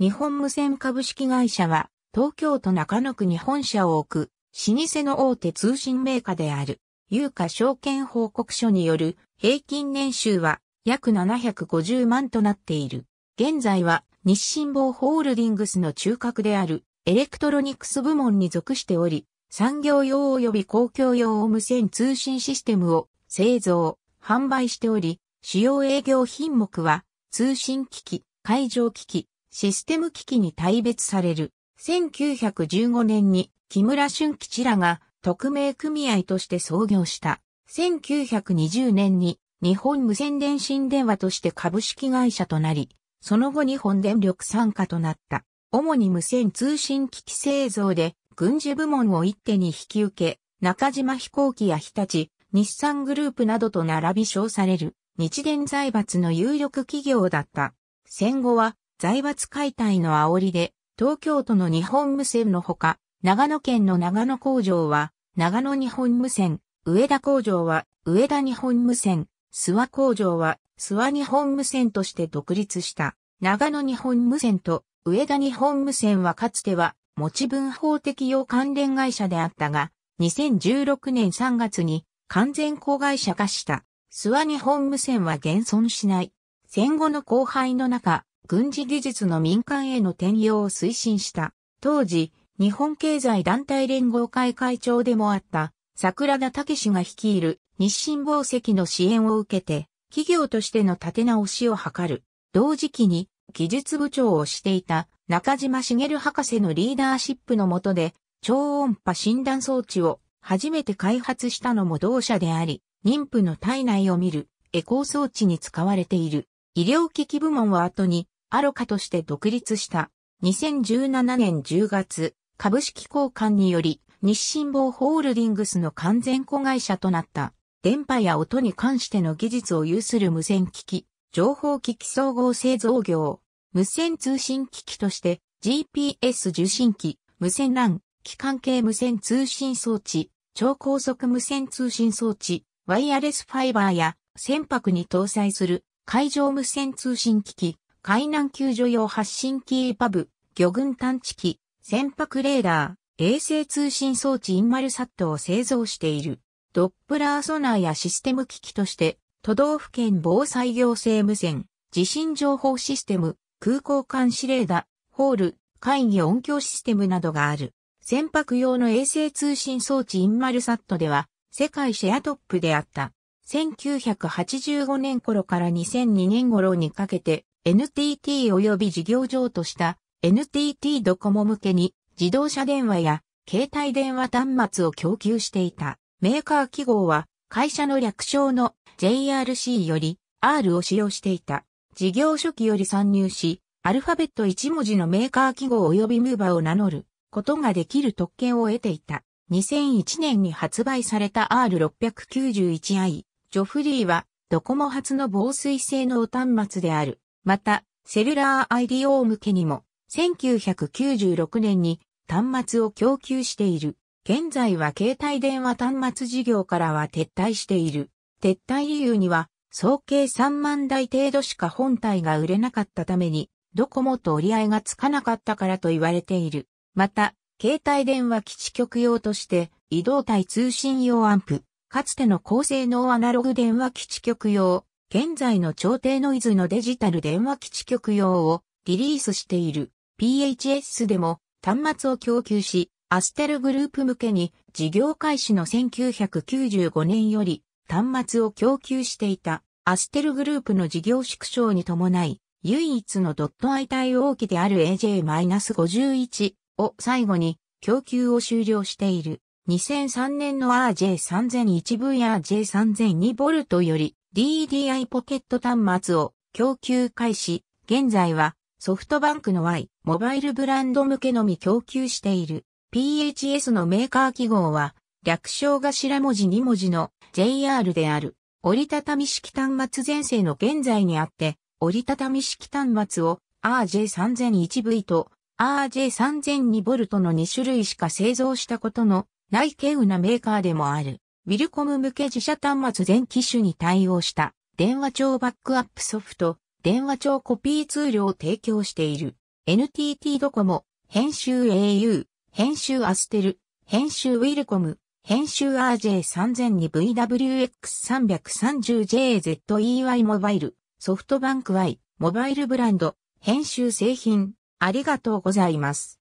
日本無線株式会社は、東京都中野区に本社を置く、老舗の大手通信メーカーである、有価証券報告書による平均年収は約750万となっている。現在は日清坊ホールディングスの中核であるエレクトロニクス部門に属しており、産業用及び公共用無線通信システムを製造、販売しており、主要営業品目は通信機器、海上機器、システム機器に大別される。1915年に木村俊吉らが特命組合として創業した。1920年に日本無線電信電話として株式会社となり、その後日本電力参加となった。主に無線通信機器製造で軍事部門を一手に引き受け、中島飛行機や日立、日産グループなどと並び称される日電財閥の有力企業だった。戦後は財閥解体の煽りで、東京都の日本無線のほか、長野県の長野工場は、長野日本無線、上田工場は、上田日本無線、諏訪工場は、諏訪日本無線として独立した。長野日本無線と上田日本無線はかつては、持ち分法適用関連会社であったが、2016年3月に完全子会社化した。諏訪日本無線は現存しない。戦後の後輩の中、軍事技術の民間への転用を推進した。当時、日本経済団体連合会会長でもあった、桜田武氏が率いる日清宝石の支援を受けて、企業としての立て直しを図る。同時期に、技術部長をしていた中島茂博士のリーダーシップの下で、超音波診断装置を初めて開発したのも同社であり、妊婦の体内を見るエコー装置に使われている。医療機器部門は後にアロカとして独立した。2017年10月、株式交換により、日清坊ホールディングスの完全子会社となった。電波や音に関しての技術を有する無線機器、情報機器総合製造業、無線通信機器として GPS 受信機、無線 LAN、機関系無線通信装置、超高速無線通信装置、ワイヤレスファイバーや船舶に搭載する海上無線通信機器、海難救助用発信キーパブ、魚群探知機、船舶レーダー、衛星通信装置インマルサットを製造している。ドップラーソナーやシステム機器として、都道府県防災行政無線、地震情報システム、空港監視レーダー、ホール、会議音響システムなどがある。船舶用の衛星通信装置インマルサットでは、世界シェアトップであった。1985年頃から2002年頃にかけて、NTT 及び事業上とした NTT ドコモ向けに自動車電話や携帯電話端末を供給していた。メーカー記号は会社の略称の JRC より R を使用していた。事業初期より参入し、アルファベット1文字のメーカー記号及びムーバーを名乗ることができる特権を得ていた。2001年に発売された R691i、ジョフリーはドコモ初の防水性能端末である。また、セルラー IDO 向けにも、1996年に端末を供給している。現在は携帯電話端末事業からは撤退している。撤退理由には、総計3万台程度しか本体が売れなかったために、ドコモと折り合いがつかなかったからと言われている。また、携帯電話基地局用として、移動体通信用アンプ、かつての高性能アナログ電話基地局用、現在の調停ノイズのデジタル電話基地局用をリリースしている PHS でも端末を供給し、アステルグループ向けに事業開始の1995年より端末を供給していたアステルグループの事業縮小に伴い、唯一のドット I 対応機である AJ-51 を最後に供給を終了している。2003年の RJ3001V、RJ3002V より DDI ポケット端末を供給開始、現在はソフトバンクの Y モバイルブランド向けのみ供給している。PHS のメーカー記号は略称頭文字2文字の JR である。折りたたみ式端末前世の現在にあって、折りたたみ式端末を RJ3001V と RJ3002V の2種類しか製造したことのない稀有なメーカーでもある。ウィルコム向け自社端末全機種に対応した電話帳バックアップソフト、電話帳コピーツールを提供している NTT ドコモ、編集 au、編集アステル、編集ウィルコム、編集 RJ3002VWX330JZEY モバイル、ソフトバンク Y、モバイルブランド、編集製品、ありがとうございます。